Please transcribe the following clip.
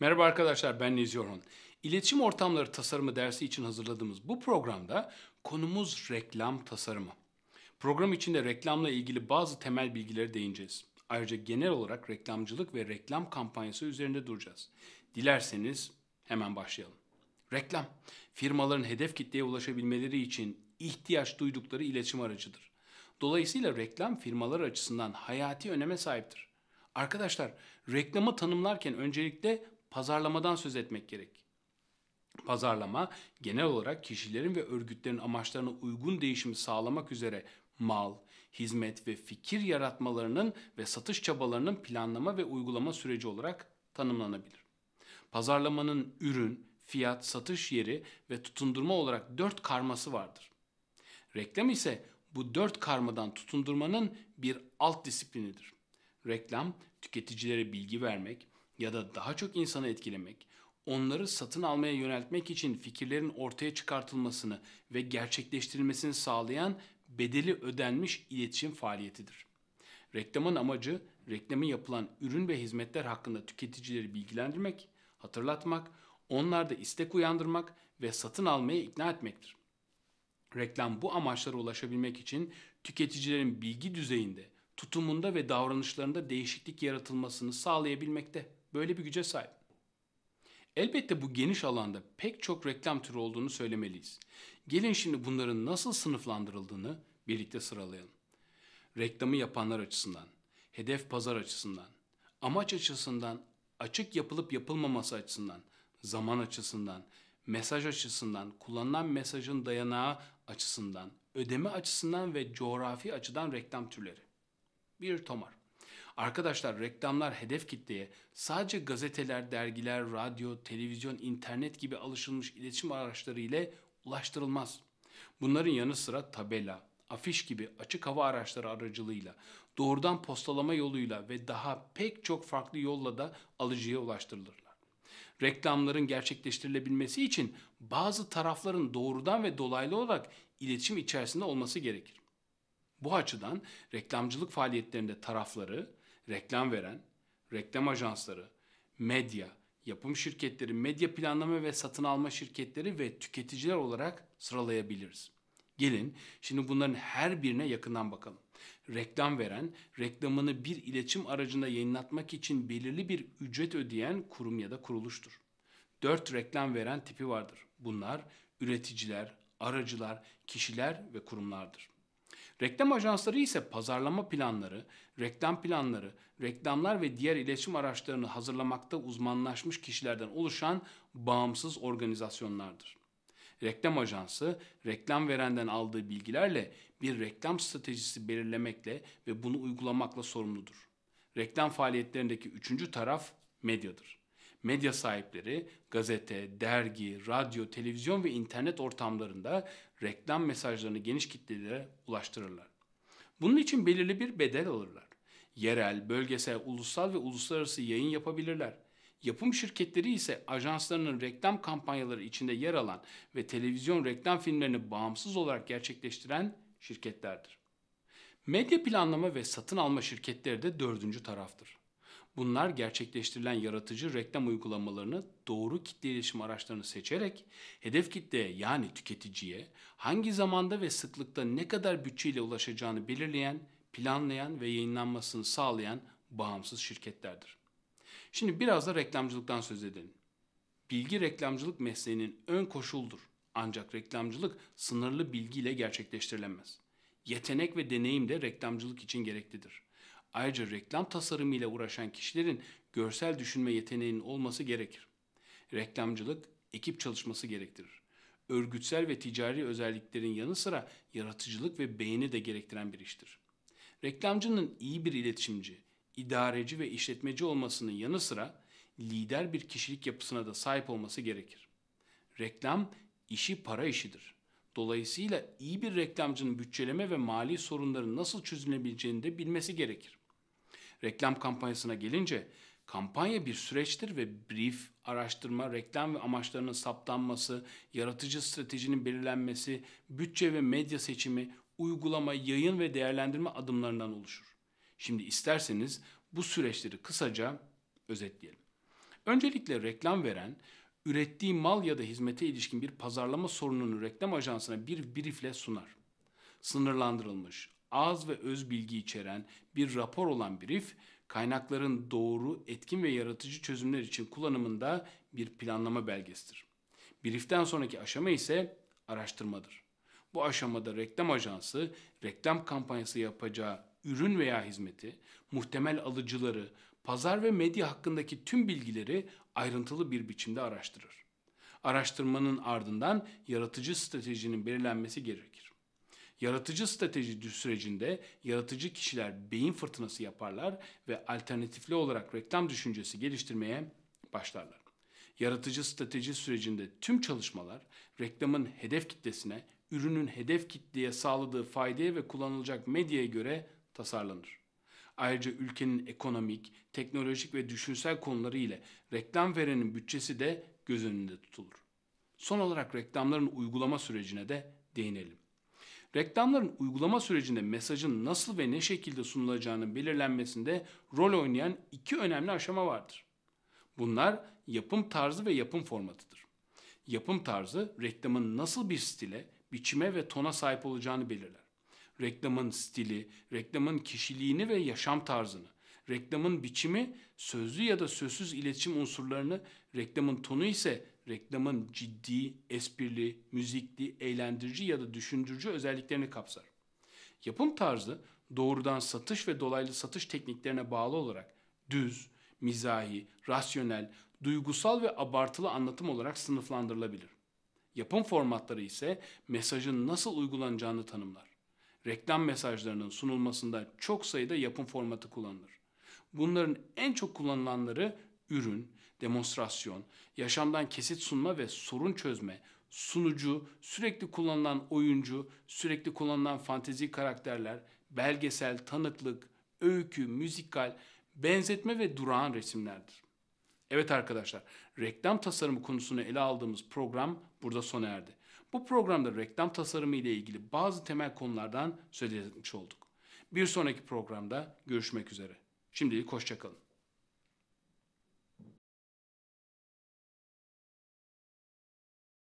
Merhaba arkadaşlar ben Nezih Orhan. İletişim ortamları tasarımı dersi için hazırladığımız bu programda konumuz reklam tasarımı. Program içinde reklamla ilgili bazı temel bilgileri değineceğiz. Ayrıca genel olarak reklamcılık ve reklam kampanyası üzerinde duracağız. Dilerseniz hemen başlayalım. Reklam, firmaların hedef kitleye ulaşabilmeleri için ihtiyaç duydukları iletişim aracıdır. Dolayısıyla reklam firmalar açısından hayati öneme sahiptir. Arkadaşlar, reklamı tanımlarken öncelikle pazarlamadan söz etmek gerek. Pazarlama genel olarak kişilerin ve örgütlerin amaçlarına uygun değişimi sağlamak üzere mal, hizmet ve fikir yaratmalarının ve satış çabalarının planlama ve uygulama süreci olarak tanımlanabilir. Pazarlamanın ürün, fiyat, satış yeri ve tutundurma olarak dört karması vardır. Reklam ise bu dört karmadan tutundurmanın bir alt disiplinidir. Reklam, tüketicilere bilgi vermek, ya da daha çok insanı etkilemek, onları satın almaya yöneltmek için fikirlerin ortaya çıkartılmasını ve gerçekleştirilmesini sağlayan bedeli ödenmiş iletişim faaliyetidir. Reklamın amacı reklamı yapılan ürün ve hizmetler hakkında tüketicileri bilgilendirmek, hatırlatmak, onlarda istek uyandırmak ve satın almaya ikna etmektir. Reklam bu amaçlara ulaşabilmek için tüketicilerin bilgi düzeyinde, tutumunda ve davranışlarında değişiklik yaratılmasını sağlayabilmekte böyle bir güce sahip. Elbette bu geniş alanda pek çok reklam türü olduğunu söylemeliyiz. Gelin şimdi bunların nasıl sınıflandırıldığını birlikte sıralayalım. Reklamı yapanlar açısından, hedef pazar açısından, amaç açısından, açık yapılıp yapılmaması açısından, zaman açısından, mesaj açısından, kullanılan mesajın dayanağı açısından, ödeme açısından ve coğrafi açıdan reklam türleri. Bir tomar. Arkadaşlar reklamlar hedef kitleye sadece gazeteler, dergiler, radyo, televizyon, internet gibi alışılmış iletişim araçları ile ulaştırılmaz. Bunların yanı sıra tabela, afiş gibi açık hava araçları aracılığıyla, doğrudan postalama yoluyla ve daha pek çok farklı yolla da alıcıya ulaştırılırlar. Reklamların gerçekleştirilebilmesi için bazı tarafların doğrudan ve dolaylı olarak iletişim içerisinde olması gerekir. Bu açıdan reklamcılık faaliyetlerinde tarafları reklam veren, reklam ajansları, medya, yapım şirketleri, medya planlama ve satın alma şirketleri ve tüketiciler olarak sıralayabiliriz. Gelin şimdi bunların her birine yakından bakalım. Reklam veren, reklamını bir iletişim aracında yayınlatmak için belirli bir ücret ödeyen kurum ya da kuruluştur. Dört reklam veren tipi vardır. Bunlar üreticiler, aracılar, kişiler ve kurumlardır. Reklam ajansları ise pazarlama planları, reklam planları, reklamlar ve diğer iletişim araçlarını hazırlamakta uzmanlaşmış kişilerden oluşan bağımsız organizasyonlardır. Reklam ajansı reklam verenden aldığı bilgilerle bir reklam stratejisi belirlemekle ve bunu uygulamakla sorumludur. Reklam faaliyetlerindeki üçüncü taraf medyadır medya sahipleri gazete, dergi, radyo, televizyon ve internet ortamlarında reklam mesajlarını geniş kitlelere ulaştırırlar. Bunun için belirli bir bedel alırlar. Yerel, bölgesel, ulusal ve uluslararası yayın yapabilirler. Yapım şirketleri ise ajanslarının reklam kampanyaları içinde yer alan ve televizyon reklam filmlerini bağımsız olarak gerçekleştiren şirketlerdir. Medya planlama ve satın alma şirketleri de dördüncü taraftır. Bunlar gerçekleştirilen yaratıcı reklam uygulamalarını doğru kitle iletişim araçlarını seçerek hedef kitleye yani tüketiciye hangi zamanda ve sıklıkta ne kadar bütçeyle ulaşacağını belirleyen, planlayan ve yayınlanmasını sağlayan bağımsız şirketlerdir. Şimdi biraz da reklamcılıktan söz edelim. Bilgi reklamcılık mesleğinin ön koşuldur. Ancak reklamcılık sınırlı bilgiyle gerçekleştirilemez. Yetenek ve deneyim de reklamcılık için gereklidir. Ayrıca reklam tasarımıyla uğraşan kişilerin görsel düşünme yeteneğinin olması gerekir. Reklamcılık ekip çalışması gerektirir. Örgütsel ve ticari özelliklerin yanı sıra yaratıcılık ve beğeni de gerektiren bir iştir. Reklamcının iyi bir iletişimci, idareci ve işletmeci olmasının yanı sıra lider bir kişilik yapısına da sahip olması gerekir. Reklam işi para işidir. Dolayısıyla iyi bir reklamcının bütçeleme ve mali sorunların nasıl çözülebileceğini de bilmesi gerekir. Reklam kampanyasına gelince kampanya bir süreçtir ve brief, araştırma, reklam ve amaçlarının saptanması, yaratıcı stratejinin belirlenmesi, bütçe ve medya seçimi, uygulama, yayın ve değerlendirme adımlarından oluşur. Şimdi isterseniz bu süreçleri kısaca özetleyelim. Öncelikle reklam veren ürettiği mal ya da hizmete ilişkin bir pazarlama sorununu reklam ajansına bir briefle sunar. Sınırlandırılmış, az ve öz bilgi içeren bir rapor olan brief, kaynakların doğru, etkin ve yaratıcı çözümler için kullanımında bir planlama belgesidir. Brief'ten sonraki aşama ise araştırmadır. Bu aşamada reklam ajansı reklam kampanyası yapacağı ürün veya hizmeti, muhtemel alıcıları, pazar ve medya hakkındaki tüm bilgileri ayrıntılı bir biçimde araştırır. Araştırmanın ardından yaratıcı stratejinin belirlenmesi gerekir. Yaratıcı strateji sürecinde yaratıcı kişiler beyin fırtınası yaparlar ve alternatifli olarak reklam düşüncesi geliştirmeye başlarlar. Yaratıcı strateji sürecinde tüm çalışmalar reklamın hedef kitlesine, ürünün hedef kitleye sağladığı faydaya ve kullanılacak medyaya göre tasarlanır. Ayrıca ülkenin ekonomik, teknolojik ve düşünsel konuları ile reklam verenin bütçesi de göz önünde tutulur. Son olarak reklamların uygulama sürecine de değinelim. Reklamların uygulama sürecinde mesajın nasıl ve ne şekilde sunulacağının belirlenmesinde rol oynayan iki önemli aşama vardır. Bunlar yapım tarzı ve yapım formatıdır. Yapım tarzı reklamın nasıl bir stile, biçime ve tona sahip olacağını belirler reklamın stili, reklamın kişiliğini ve yaşam tarzını, reklamın biçimi, sözlü ya da sözsüz iletişim unsurlarını, reklamın tonu ise reklamın ciddi, esprili, müzikli, eğlendirici ya da düşündürücü özelliklerini kapsar. Yapım tarzı doğrudan satış ve dolaylı satış tekniklerine bağlı olarak düz, mizahi, rasyonel, duygusal ve abartılı anlatım olarak sınıflandırılabilir. Yapım formatları ise mesajın nasıl uygulanacağını tanımlar reklam mesajlarının sunulmasında çok sayıda yapım formatı kullanılır. Bunların en çok kullanılanları ürün, demonstrasyon, yaşamdan kesit sunma ve sorun çözme, sunucu, sürekli kullanılan oyuncu, sürekli kullanılan fantezi karakterler, belgesel, tanıklık, öykü, müzikal, benzetme ve durağan resimlerdir. Evet arkadaşlar, reklam tasarımı konusunu ele aldığımız program burada sona erdi. Bu programda reklam tasarımı ile ilgili bazı temel konulardan söz etmiş olduk. Bir sonraki programda görüşmek üzere. Şimdilik hoşçakalın.